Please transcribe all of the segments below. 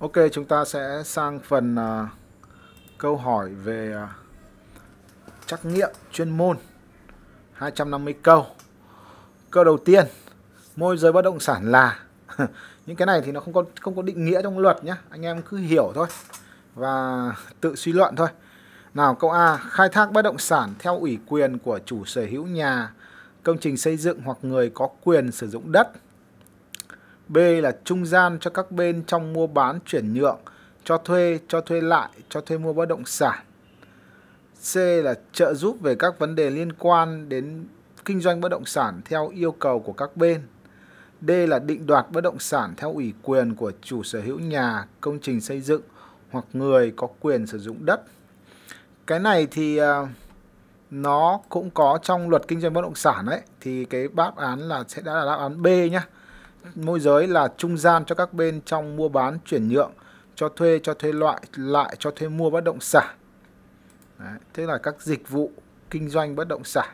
Ok, chúng ta sẽ sang phần uh, câu hỏi về uh, trắc nghiệm chuyên môn 250 câu. Câu đầu tiên, môi giới bất động sản là những cái này thì nó không có không có định nghĩa trong luật nhé anh em cứ hiểu thôi và tự suy luận thôi. Nào câu A, khai thác bất động sản theo ủy quyền của chủ sở hữu nhà, công trình xây dựng hoặc người có quyền sử dụng đất B là trung gian cho các bên trong mua bán chuyển nhượng, cho thuê, cho thuê lại, cho thuê mua bất động sản. C là trợ giúp về các vấn đề liên quan đến kinh doanh bất động sản theo yêu cầu của các bên. D là định đoạt bất động sản theo ủy quyền của chủ sở hữu nhà, công trình xây dựng hoặc người có quyền sử dụng đất. Cái này thì à, nó cũng có trong luật kinh doanh bất động sản đấy thì cái đáp án là sẽ đã là đáp án B nhá môi giới là trung gian cho các bên trong mua bán chuyển nhượng cho thuê cho thuê loại lại cho thuê mua bất động sản Đấy, thế là các dịch vụ kinh doanh bất động sản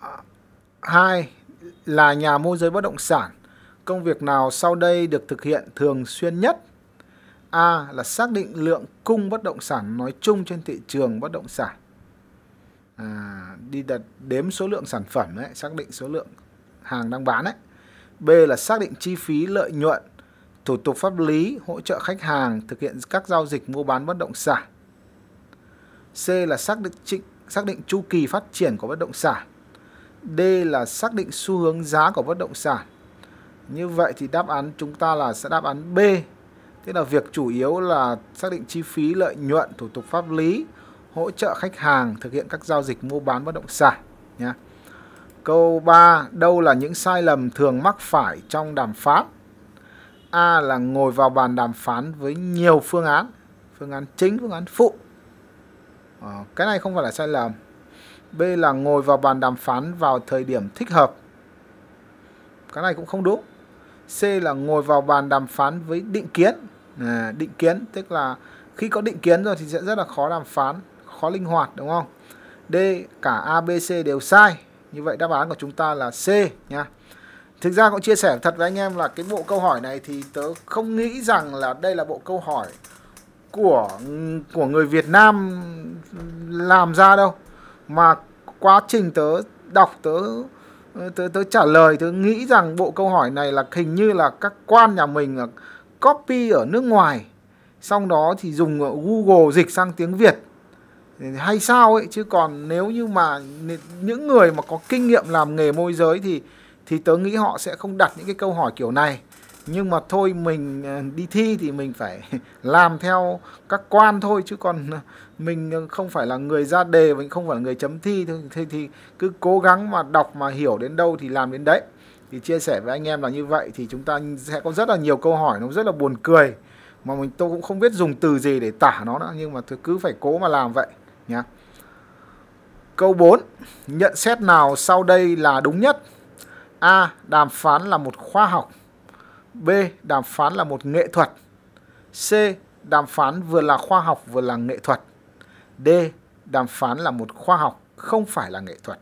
à, hai là nhà môi giới bất động sản công việc nào sau đây được thực hiện thường xuyên nhất a là xác định lượng cung bất động sản nói chung trên thị trường bất động sản à, đi đặt đếm số lượng sản phẩm đấy xác định số lượng hàng đang bán ấy. B là xác định chi phí lợi nhuận, thủ tục pháp lý, hỗ trợ khách hàng thực hiện các giao dịch mua bán bất động sản. C là xác định trịnh, xác định chu kỳ phát triển của bất động sản. D là xác định xu hướng giá của bất động sản. Như vậy thì đáp án chúng ta là sẽ đáp án B. Tức là việc chủ yếu là xác định chi phí lợi nhuận, thủ tục pháp lý, hỗ trợ khách hàng thực hiện các giao dịch mua bán bất động sản nhé. Câu 3. Đâu là những sai lầm thường mắc phải trong đàm phán? A là ngồi vào bàn đàm phán với nhiều phương án. Phương án chính, phương án phụ. À, cái này không phải là sai lầm. B là ngồi vào bàn đàm phán vào thời điểm thích hợp. Cái này cũng không đúng. C là ngồi vào bàn đàm phán với định kiến. À, định kiến tức là khi có định kiến rồi thì sẽ rất là khó đàm phán, khó linh hoạt đúng không? D cả A, B, C đều sai. Như vậy đáp án của chúng ta là C nha. Thực ra cũng chia sẻ thật với anh em là cái bộ câu hỏi này thì tớ không nghĩ rằng là đây là bộ câu hỏi của của người Việt Nam làm ra đâu mà quá trình tớ đọc tớ tớ tớ trả lời tớ nghĩ rằng bộ câu hỏi này là hình như là các quan nhà mình copy ở nước ngoài xong đó thì dùng Google dịch sang tiếng Việt hay sao ấy chứ còn nếu như mà những người mà có kinh nghiệm làm nghề môi giới thì thì tớ nghĩ họ sẽ không đặt những cái câu hỏi kiểu này nhưng mà thôi mình ờ, đi thi thì mình phải làm theo các quan thôi chứ còn ờ, mình ờ, không phải là người ra đề mình không phải là người chấm thi thì, thì cứ cố gắng mà đọc mà hiểu đến đâu thì làm đến đấy thì chia sẻ với anh em là như vậy thì chúng ta sẽ có rất là nhiều câu hỏi nó rất là buồn cười mà mình tôi cũng không biết dùng từ gì để tả nó nữa nhưng mà tôi cứ phải cố mà làm vậy nhé. Câu 4, nhận xét nào sau đây là đúng nhất? A. Đàm phán là một khoa học. B. Đàm phán là một nghệ thuật. C. Đàm phán vừa là khoa học vừa là nghệ thuật. D. Đàm phán là một khoa học không phải là nghệ thuật.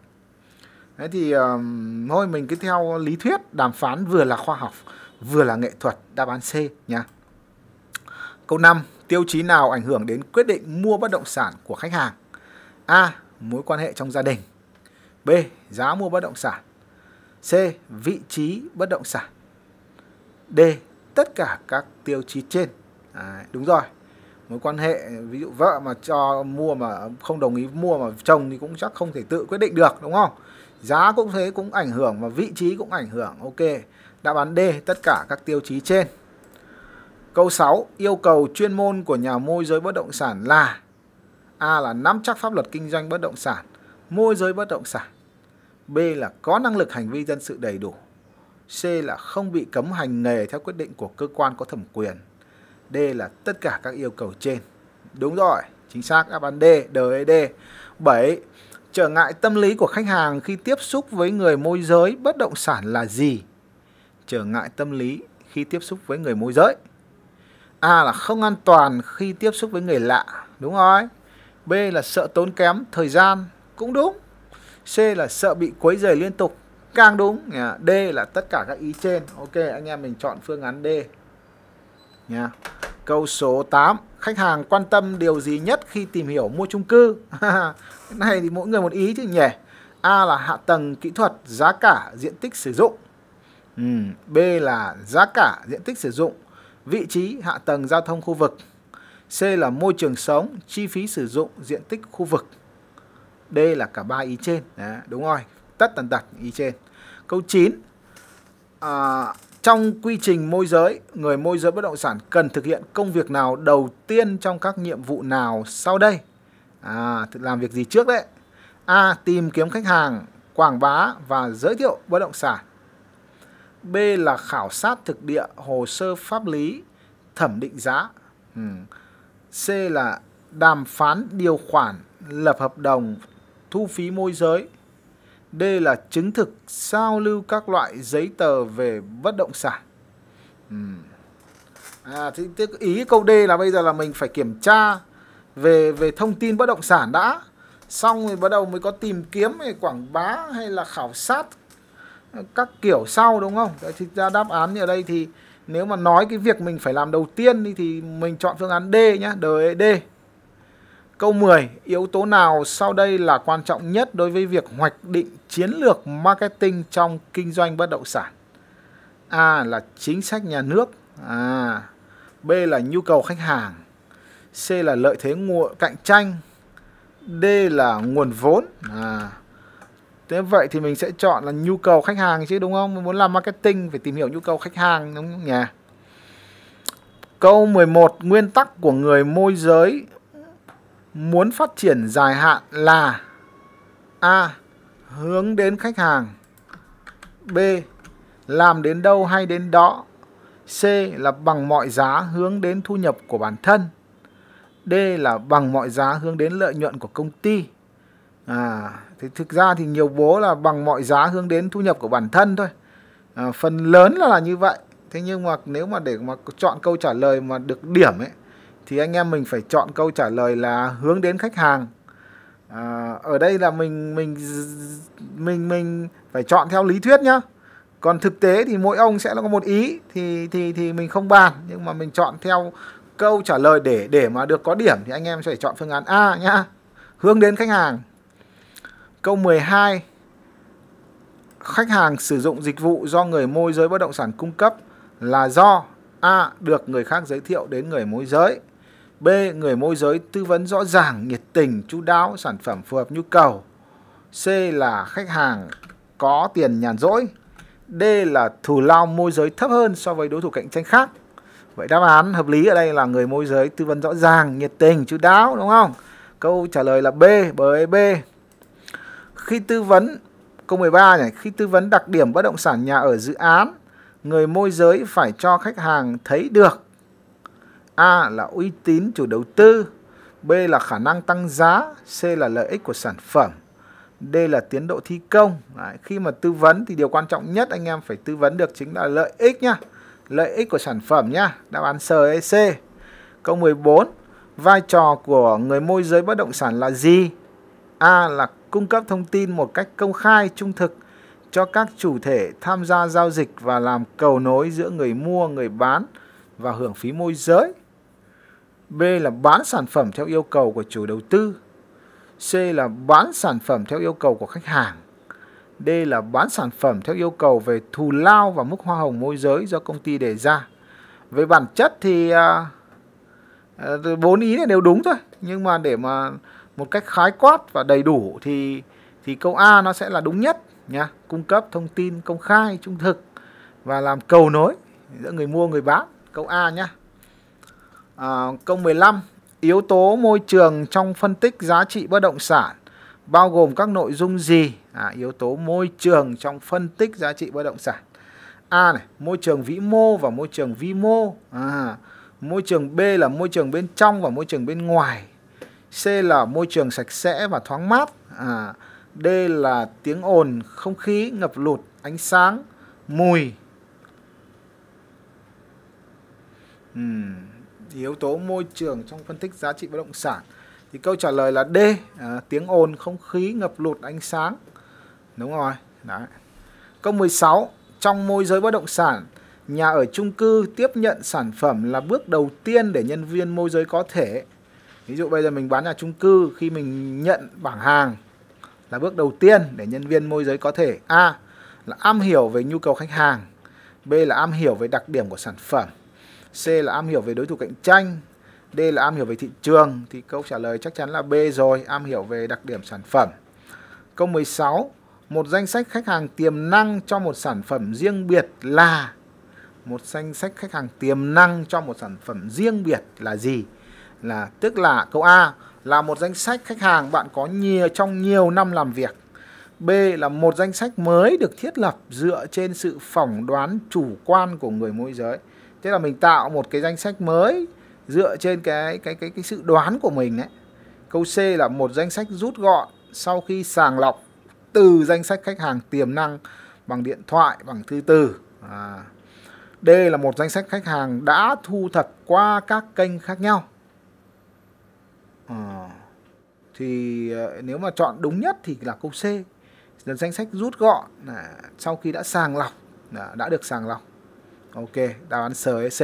thế thì um, thôi mình cứ theo lý thuyết đàm phán vừa là khoa học vừa là nghệ thuật đáp án C nha. Câu 5, Tiêu chí nào ảnh hưởng đến quyết định mua bất động sản của khách hàng? A. Mối quan hệ trong gia đình. B. Giá mua bất động sản. C. Vị trí bất động sản. D. Tất cả các tiêu chí trên. À, đúng rồi. Mối quan hệ ví dụ vợ mà cho mua mà không đồng ý mua mà chồng thì cũng chắc không thể tự quyết định được đúng không? Giá cũng thế cũng ảnh hưởng và vị trí cũng ảnh hưởng. Ok. Đáp án D tất cả các tiêu chí trên. Câu 6, yêu cầu chuyên môn của nhà môi giới bất động sản là A là nắm chắc pháp luật kinh doanh bất động sản, môi giới bất động sản. B là có năng lực hành vi dân sự đầy đủ. C là không bị cấm hành nghề theo quyết định của cơ quan có thẩm quyền. D là tất cả các yêu cầu trên. Đúng rồi, chính xác đáp án D, d 7. E, trở ngại tâm lý của khách hàng khi tiếp xúc với người môi giới bất động sản là gì? Trở ngại tâm lý khi tiếp xúc với người môi giới. A là không an toàn khi tiếp xúc với người lạ, đúng rồi. B là sợ tốn kém thời gian, cũng đúng. C là sợ bị quấy rầy liên tục, càng đúng. D là tất cả các ý trên. Ok, anh em mình chọn phương án D. Nha. Câu số 8, khách hàng quan tâm điều gì nhất khi tìm hiểu mua chung cư? cái này thì mỗi người một ý chứ nhỉ. A là hạ tầng kỹ thuật, giá cả, diện tích sử dụng. Ừ. B là giá cả, diện tích sử dụng vị trí hạ tầng giao thông khu vực. C là môi trường sống, chi phí sử dụng, diện tích khu vực. D là cả ba ý trên. Đấy, đúng rồi, tất tần tật ý trên. Câu 9. À, trong quy trình môi giới, người môi giới bất động sản cần thực hiện công việc nào đầu tiên trong các nhiệm vụ nào sau đây? À, làm việc gì trước đấy? A. Tìm kiếm khách hàng, quảng bá và giới thiệu bất động sản. B là khảo sát thực địa hồ sơ pháp lý thẩm định giá ừ. C là đàm phán điều khoản lập hợp đồng thu phí môi giới D là chứng thực giao lưu các loại giấy tờ về bất động sản ừ. à, thì, thì ý câu D là bây giờ là mình phải kiểm tra về về thông tin bất động sản đã xong rồi bắt đầu mới có tìm kiếm hay quảng bá hay là khảo sát các kiểu sau đúng không thì ra đáp án như ở đây thì nếu mà nói cái việc mình phải làm đầu tiên đi thì mình chọn phương án D nhé e, D Câu 10, yếu tố nào sau đây là quan trọng nhất đối với việc hoạch định chiến lược marketing trong kinh doanh bất động sản? A là chính sách nhà nước, à, B là nhu cầu khách hàng, C là lợi thế nguồn cạnh tranh, D là nguồn vốn. À thế vậy thì mình sẽ chọn là nhu cầu khách hàng chứ đúng không mình muốn làm marketing phải tìm hiểu nhu cầu khách hàng đúng không nhỉ câu 11 nguyên tắc của người môi giới muốn phát triển dài hạn là a hướng đến khách hàng b làm đến đâu hay đến đó c là bằng mọi giá hướng đến thu nhập của bản thân d là bằng mọi giá hướng đến lợi nhuận của công ty à thì thực ra thì nhiều bố là bằng mọi giá hướng đến thu nhập của bản thân thôi à, phần lớn là, là như vậy thế nhưng mà nếu mà để mà chọn câu trả lời mà được điểm ấy thì anh em mình phải chọn câu trả lời là hướng đến khách hàng à, ở đây là mình mình mình mình phải chọn theo lý thuyết nhá còn thực tế thì mỗi ông sẽ có một ý thì thì thì mình không bàn nhưng mà mình chọn theo câu trả lời để để mà được có điểm thì anh em sẽ chọn phương án A nhá hướng đến khách hàng Câu 12 Khách hàng sử dụng dịch vụ do người môi giới bất động sản cung cấp là do A. Được người khác giới thiệu đến người môi giới B. Người môi giới tư vấn rõ ràng, nhiệt tình, chú đáo, sản phẩm phù hợp nhu cầu C. Là khách hàng có tiền nhàn rỗi D. Là thù lao môi giới thấp hơn so với đối thủ cạnh tranh khác Vậy đáp án hợp lý ở đây là người môi giới tư vấn rõ ràng, nhiệt tình, chú đáo đúng không? Câu trả lời là B, bởi B khi tư vấn câu 13 nhỉ khi tư vấn đặc điểm bất động sản nhà ở dự án, người môi giới phải cho khách hàng thấy được A là uy tín chủ đầu tư, B là khả năng tăng giá, C là lợi ích của sản phẩm, D là tiến độ thi công. Đấy, khi mà tư vấn thì điều quan trọng nhất anh em phải tư vấn được chính là lợi ích nhá, lợi ích của sản phẩm nhá. Đáp án C C. Câu 14, vai trò của người môi giới bất động sản là gì? A là cung cấp thông tin một cách công khai, trung thực cho các chủ thể tham gia giao dịch và làm cầu nối giữa người mua, người bán và hưởng phí môi giới. B là bán sản phẩm theo yêu cầu của chủ đầu tư. C là bán sản phẩm theo yêu cầu của khách hàng. D là bán sản phẩm theo yêu cầu về thù lao và mức hoa hồng môi giới do công ty đề ra. Về bản chất thì à, à, bốn à, ý này đều đúng thôi, nhưng mà để mà một cách khái quát và đầy đủ thì thì câu A nó sẽ là đúng nhất nhá, cung cấp thông tin công khai, trung thực và làm cầu nối giữa người mua người bán, câu A nhá. À, câu 15, yếu tố môi trường trong phân tích giá trị bất động sản bao gồm các nội dung gì? À, yếu tố môi trường trong phân tích giá trị bất động sản. A này, môi trường vĩ mô và môi trường vi mô. À, môi trường B là môi trường bên trong và môi trường bên ngoài. C là môi trường sạch sẽ và thoáng mát. À, D là tiếng ồn, không khí, ngập lụt, ánh sáng, mùi. Ừ. Yếu tố môi trường trong phân tích giá trị bất động sản. Thì câu trả lời là D, à, tiếng ồn, không khí, ngập lụt, ánh sáng. Đúng rồi. Đấy. Câu 16. Trong môi giới bất động sản, nhà ở chung cư tiếp nhận sản phẩm là bước đầu tiên để nhân viên môi giới có thể ví dụ bây giờ mình bán nhà chung cư khi mình nhận bảng hàng là bước đầu tiên để nhân viên môi giới có thể a là am hiểu về nhu cầu khách hàng b là am hiểu về đặc điểm của sản phẩm c là am hiểu về đối thủ cạnh tranh d là am hiểu về thị trường thì câu trả lời chắc chắn là b rồi am hiểu về đặc điểm sản phẩm câu 16 một danh sách khách hàng tiềm năng cho một sản phẩm riêng biệt là một danh sách khách hàng tiềm năng cho một sản phẩm riêng biệt là gì là tức là câu A là một danh sách khách hàng bạn có nhiều trong nhiều năm làm việc. B là một danh sách mới được thiết lập dựa trên sự phỏng đoán chủ quan của người môi giới. Thế là mình tạo một cái danh sách mới dựa trên cái cái cái cái sự đoán của mình ấy. Câu C là một danh sách rút gọn sau khi sàng lọc từ danh sách khách hàng tiềm năng bằng điện thoại, bằng thư từ. À. D là một danh sách khách hàng đã thu thập qua các kênh khác nhau. Ừ. Thì ờ, nếu mà chọn đúng nhất thì là câu C. là danh sách rút gọn là sau khi đã sàng lọc là đã được sàng lọc. Ok, đáp án C.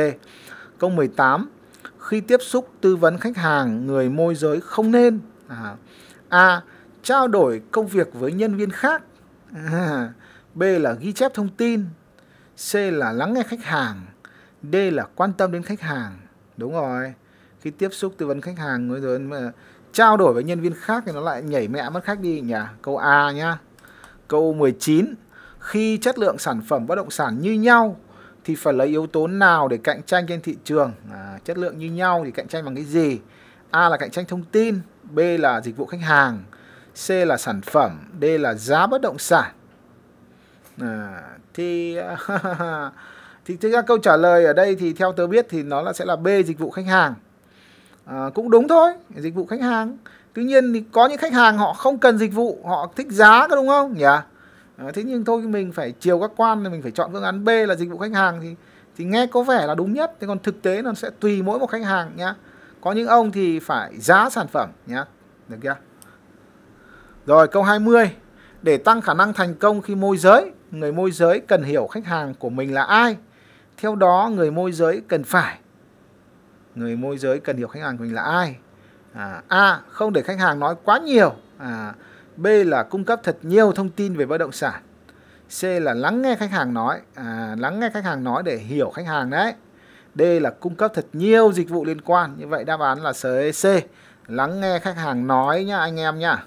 Câu 18. Khi tiếp xúc tư vấn khách hàng, người môi giới không nên à, A. Trao đổi công việc với nhân viên khác. À, B là ghi chép thông tin. C là lắng nghe khách hàng. D là quan tâm đến khách hàng. Đúng rồi khi tiếp xúc tư vấn khách hàng rồi mà trao đổi với nhân viên khác thì nó lại nhảy mẹ mất khách đi nhỉ câu A nhá câu 19 khi chất lượng sản phẩm bất động sản như nhau thì phải lấy yếu tố nào để cạnh tranh trên thị trường à, chất lượng như nhau thì cạnh tranh bằng cái gì A là cạnh tranh thông tin B là dịch vụ khách hàng C là sản phẩm D là giá bất động sản à, thì thì thực ra câu trả lời ở đây thì theo tớ biết thì nó là sẽ là B dịch vụ khách hàng à, cũng đúng thôi dịch vụ khách hàng tuy nhiên thì có những khách hàng họ không cần dịch vụ họ thích giá có đúng không nhỉ yeah. Ờ, à, thế nhưng thôi mình phải chiều các quan thì mình phải chọn phương án B là dịch vụ khách hàng thì thì nghe có vẻ là đúng nhất thế còn thực tế nó sẽ tùy mỗi một khách hàng nhá có những ông thì phải giá sản phẩm nhá được chưa rồi câu 20 để tăng khả năng thành công khi môi giới người môi giới cần hiểu khách hàng của mình là ai theo đó người môi giới cần phải người môi giới cần hiểu khách hàng của mình là ai à, a không để khách hàng nói quá nhiều à, b là cung cấp thật nhiều thông tin về bất động sản c là lắng nghe khách hàng nói à, lắng nghe khách hàng nói để hiểu khách hàng đấy d là cung cấp thật nhiều dịch vụ liên quan như vậy đáp án là c lắng nghe khách hàng nói nhá anh em nhá